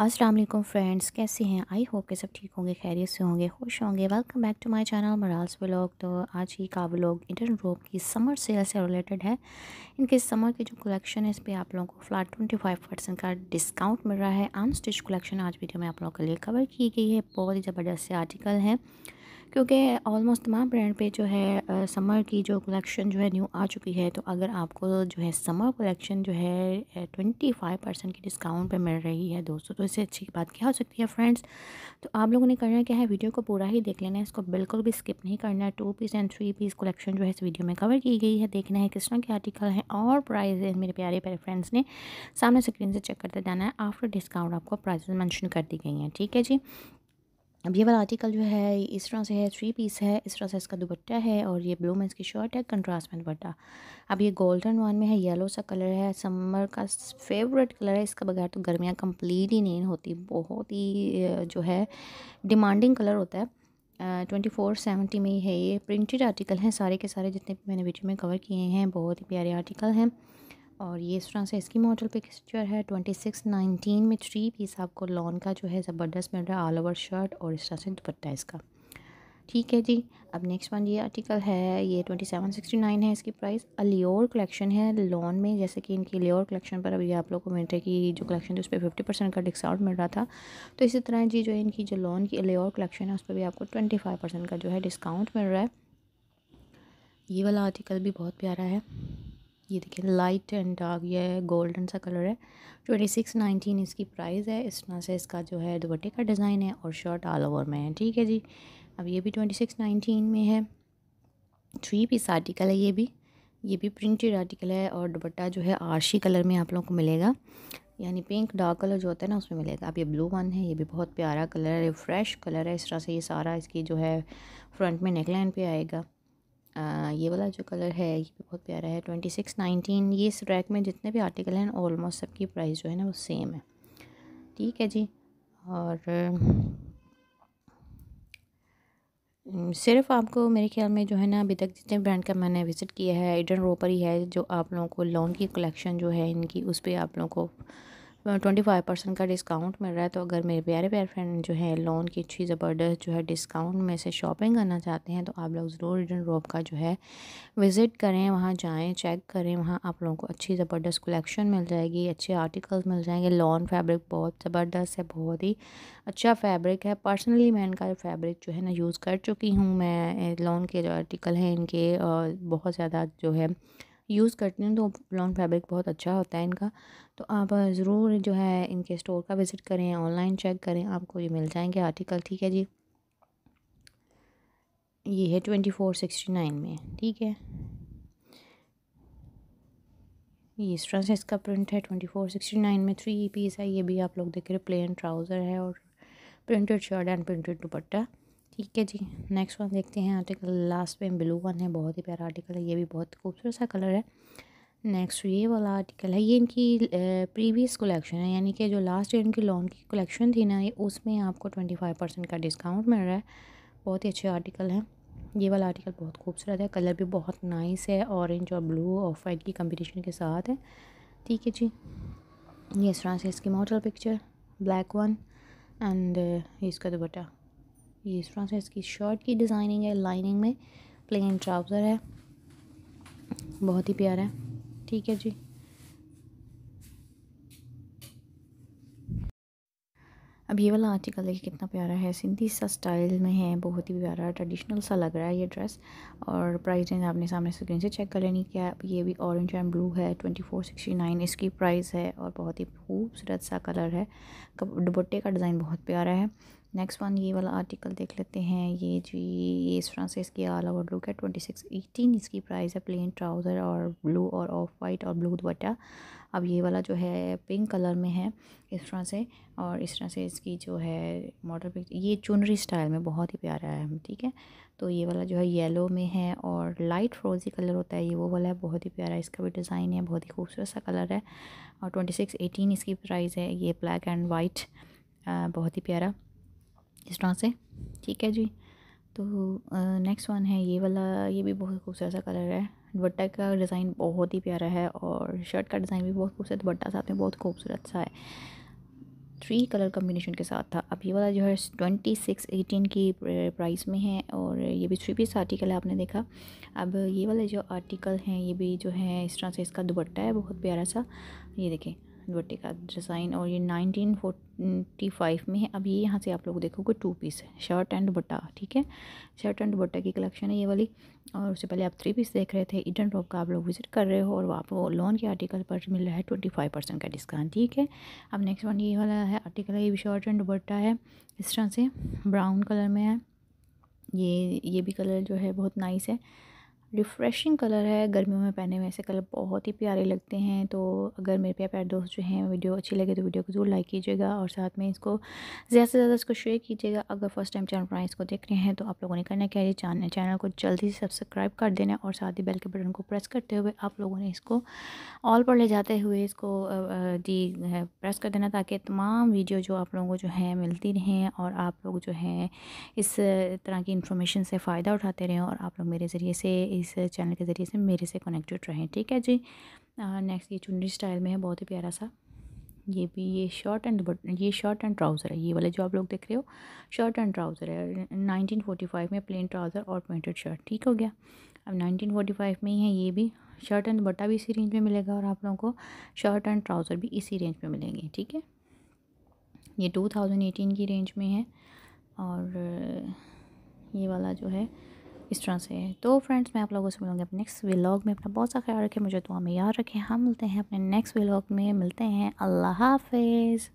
अस्सलाम वालेकुम फ्रेंड्स कैसे हैं आई होप के सब ठीक होंगे खैरियत से होंगे खुश होंगे welcome back to my channel मराल्स व्लॉग तो आज ही का व्लॉग इंडियन रोप की समर सेल से रिलेटेड है इनके समर की जो कलेक्शन है इस पर आप लोगों को फ्लैट ट्वेंटी फाइव परसेंट का डिस्काउंट मिल रहा है अनस्टिच कलेक्शन आज वीडियो में आप लोगों के लिए कवर की गई है बहुत ही ज़बरदस्त आर्टिकल है क्योंकि ऑलमोस्ट तमाम ब्रांड पे जो है समर की जो कलेक्शन जो है न्यू आ चुकी है तो अगर आपको जो है समर कलेक्शन जो है ट्वेंटी फाइव परसेंट की डिस्काउंट पे मिल रही है दोस्तों तो इससे अच्छी बात क्या हो सकती है फ्रेंड्स तो आप लोगों ने करना क्या है वीडियो को पूरा ही देख लेना है इसको बिल्कुल भी स्किप नहीं करना है two piece and three piece collection जो है इस वीडियो में कवर की गई है देखना है किस तरह के आर्टिकल हैं और प्राइज मेरे प्यारे प्यारे फ्रेंड्स ने सामने स्क्रीन से चेक करते जाना है आफ्टर डिस्काउंट आपको प्राइजेज मैंशन कर दी गई हैं ठीक है जी अब ये वाला आर्टिकल जो है इस तरह से है थ्री पीस है इस तरह से इसका दुपट्टा है और ये ब्लू में इसकी शर्ट है कंट्रास्ट में दुपट्टा अब ये गोल्डन वन में है येलो सा कलर है समर का फेवरेट कलर है इसका बगैर तो गर्मियाँ कंप्लीट ही नहीं होती बहुत ही जो है डिमांडिंग कलर होता है ट्वेंटी फोर सेवेंटी में ही है ये प्रिंटेड आर्टिकल हैं सारे के सारे जितने मैंने वीडियो में कवर किए हैं बहुत ही प्यारे आर्टिकल हैं और ये इस तरह से इसकी मॉडल पिक्चर है ट्वेंटी सिक्स नाइनटीन में थ्री पीस आपको लॉन का जो है ज़बरदस्त मिल रहा है ऑल ओवर शर्ट और इस तरह से दुपट्टा इसका ठीक है जी अब नेक्स्ट वन ये आर्टिकल है ये ट्वेंटी सेवन सिक्सटी नाइन है इसकी प्राइस अलियोर कलेक्शन है लॉन में जैसे कि इनकी लियोर कलेक्शन पर अभी आप लोग को है कि जो कलेक्शन थी उस पर फिफ्टी परसेंट का डिस्काउंट मिल रहा था तो इसी तरह जी जो इनकी जो लॉन की अलियोर कलेक्शन है उस पर भी आपको ट्वेंटी फाइव परसेंट का जो है डिस्काउंट मिल रहा है ये वाला आर्टिकल भी बहुत प्यारा है ये देखिए लाइट एंड डार्क ये गोल्डन सा कलर है ट्वेंटी सिक्स नाइनटीन इसकी प्राइस है इस तरह से इसका जो है दुपट्टे का डिज़ाइन है और शर्ट ऑल ओवर में है ठीक है जी अब ये भी ट्वेंटी सिक्स नाइनटीन में है थ्री पीस आर्टिकल है ये भी ये भी प्रिंटेड आर्टिकल है और दुपट्टा जो है आरशी कलर में आप लोगों को मिलेगा यानी पिंक डार्क कलर जो होता है ना उसमें मिलेगा अब ये ब्लू वन है ये भी बहुत प्यारा कलर है फ्रेश कलर है इस तरह से ये सारा इसकी जो है फ्रंट में नेकलाइन पे आएगा ये वाला जो कलर है ये भी बहुत प्यारा है ट्वेंटी सिक्स नाइनटीन ये इस रैक में जितने भी आर्टिकल हैं ऑलमोस्ट सबकी प्राइस जो है ना वो सेम है ठीक है जी और हम्म, सिर्फ आपको मेरे ख्याल में जो है ना अभी तक जितने ब्रांड का मैंने विज़िट किया है इडन रोपर ही है जो आप लोगों को लॉन की कलेक्शन जो है इनकी उस पर आप लोगों को ट्वेंटी फाइव परसेंट का डिस्काउंट मिल रहा है तो अगर मेरे प्यारे प्यारे फ्रेंड जो है लोन की अच्छी ज़बरदस्त जो है डिस्काउंट में से शॉपिंग करना चाहते हैं तो आप लोग ज़रूर रिटर्न रोप का जो है विज़िट करें वहाँ जाएँ चेक करें वहाँ आप लोगों को अच्छी ज़बरदस्त कलेक्शन मिल जाएगी अच्छे आर्टिकल्स मिल जाएंगे लॉन फैब्रिक बहुत ज़बरदस्त है बहुत ही अच्छा फैब्रिक है पर्सनली मैं इनका फैब्रिक जो है ना यूज़ कर चुकी हूँ मैं लॉन के जो आर्टिकल हैं इनके बहुत ज़्यादा जो है यूज़ करती हूँ तो लॉन्ग फैब्रिक बहुत अच्छा होता है इनका तो आप ज़रूर जो है इनके स्टोर का विज़िट करें ऑनलाइन चेक करें आपको ये मिल जाएंगे आर्टिकल ठीक है जी ये है ट्वेंटी फोर सिक्सटी नाइन में ठीक है ये इस तरह से इसका प्रिंट है ट्वेंटी फोर सिक्सटी नाइन में थ्री पीस है ये भी आप लोग देख रहे प्लेन ट्राउज़र है और printed shirt and printed dupatta ठीक है जी नेक्स्ट वन देखते हैं आर्टिकल लास्ट में ब्लू वन है बहुत ही प्यारा आर्टिकल है ये भी बहुत खूबसूरत सा कलर है नेक्स्ट ये वाला आर्टिकल है ये इनकी प्रीवियस कलेक्शन है यानी कि जो लास्ट ईयर इनकी लॉन्ग की कलेक्शन थी ना ये उसमें आपको ट्वेंटी फाइव परसेंट का डिस्काउंट मिल रहा है बहुत ही अच्छे आर्टिकल हैं ये वाला आर्टिकल बहुत खूबसूरत है कलर भी बहुत नाइस है ऑरेंज और ब्लू और वाइट की कम्बिनेशन के साथ है ठीक है जी ये इस तरह से इसकी model picture black one and इसका दुपट्टा ये इस तरह से इसकी शर्ट की डिज़ाइनिंग है लाइनिंग में प्लेन ट्राउज़र है बहुत ही प्यारा है ठीक है जी अब ये वाला आर्टिकल देखिए कितना प्यारा है सिंधी सा स्टाइल में है बहुत ही प्यारा ट्रेडिशनल सा लग रहा है ये ड्रेस और प्राइस रेंज आपने सामने स्क्रीन से चेक कर लेनी क्या ये भी ऑरेंज एंड ब्लू है ट्वेंटी फोर सिक्सटी नाइन इसकी प्राइस है और बहुत ही खूबसूरत सा कलर है दुपट्टे का डिज़ाइन बहुत प्यारा है नेक्स्ट वन ये वाला आर्टिकल देख लेते हैं ये जी ये इस तरह से इसकी आल ओवर लुक है ट्वेंटी सिक्स एटीन इसकी प्राइस है प्लेन ट्राउज़र और ब्लू और ऑफ वाइट और ब्लू दुपट्टा अब ये वाला जो है पिंक कलर में है इस तरह से और इस तरह से इसकी जो है मॉडल पिक ये चुनरी स्टाइल में बहुत ही प्यारा है ठीक है तो ये वाला जो है येलो में है और लाइट फ्रोजी कलर होता है ये वो वाला है बहुत ही प्यारा इसका भी डिज़ाइन है बहुत ही खूबसूरत सा कलर है और ट्वेंटी सिक्स एटीन इसकी प्राइस है ये ब्लैक एंड वाइट बहुत ही प्यारा इस तरह से ठीक है जी तो नेक्स्ट वन है ये वाला ये भी बहुत खूबसूरत सा कलर है दुपट्टा का डिज़ाइन बहुत ही प्यारा है और शर्ट का डिज़ाइन भी बहुत खूबसूरत दुपट्टा साथ में बहुत खूबसूरत सा है थ्री कलर कम्बिनेशन के साथ था अब ये वाला जो है ट्वेंटी सिक्स एटीन की प्राइस में है और ये भी थ्री पीस आर्टिकल है आपने देखा अब ये वाले जो आर्टिकल हैं ये भी जो है इस तरह से इसका दुपट्टा है बहुत प्यारा सा ये देखें दुपट्टे का डिज़ाइन और ये नाइनटीन फोर्टी फाइव में है अब ये यहाँ से आप लोग देखोगे टू पीस है शर्ट एंड दुपट्टा ठीक है शर्ट एंड दुपट्टा की कलेक्शन है ये वाली और उससे पहले आप थ्री पीस देख रहे थे ईडन टॉप का आप लोग विज़िट कर रहे हो और आपको लोन के आर्टिकल पर मिल रहा है ट्वेंटी फाइव परसेंट का डिस्काउंट ठीक है अब नेक्स्ट वन ये वाला है आर्टिकल है ये भी शर्ट एंड बट्टा है इस तरह से ब्राउन कलर में है ये ये भी कलर जो है बहुत नाइस है रिफ़्रेशिंग कलर है गर्मियों में पहने में ऐसे कलर बहुत ही प्यारे लगते हैं तो अगर मेरे प्यार प्यार दोस्त जो हैं वीडियो अच्छी लगे तो वीडियो को ज़रूर लाइक कीजिएगा और साथ में इसको ज़्यादा से ज़्यादा इसको शेयर कीजिएगा अगर फर्स्ट टाइम चैनल पर इसको देख रहे हैं तो आप लोगों ने करना क्या है चैनल चैनल को जल्दी से सब्सक्राइब कर देना और साथ ही बेल के बटन को प्रेस करते हुए आप लोगों ने इसको ऑल पर ले जाते हुए इसको जी प्रेस कर देना ताकि तमाम वीडियो जो आप लोगों को जो है मिलती रहें और आप लोग जो हैं इस तरह की इन्फॉर्मेशन से फ़ायदा उठाते रहें और आप लोग मेरे ज़रिए से इस चैनल के ज़रिए से मेरे से कनेक्टेड रहें ठीक है जी नेक्स्ट ये चुनरी स्टाइल में है बहुत ही प्यारा सा ये भी ये शर्ट एंड ये शर्ट एंड ट्राउज़र है ये वाले जो आप लोग देख रहे हो शर्ट एंड ट्राउज़र है फाइव में प्लेन ट्राउज़र और प्रिंटेड शर्ट ठीक हो गया अब फाइव में ही है ये भी शर्ट एंड बट्टा भी इसी रेंज में मिलेगा और आप लोगों को शर्ट एंड ट्राउज़र भी इसी रेंज में मिलेंगे ठीक है ये 2018 की रेंज में है और ये वाला जो है इस तरह से तो फ्रेंड्स मैं आप लोगों से मिलूँगी अपने नेक्स्ट व्लॉग में अपना बहुत सा ख्याल रखें मुझे दुआ में याद रखें हम मिलते हैं अपने नेक्स्ट व्लॉग में मिलते हैं अल्लाह हाफिज़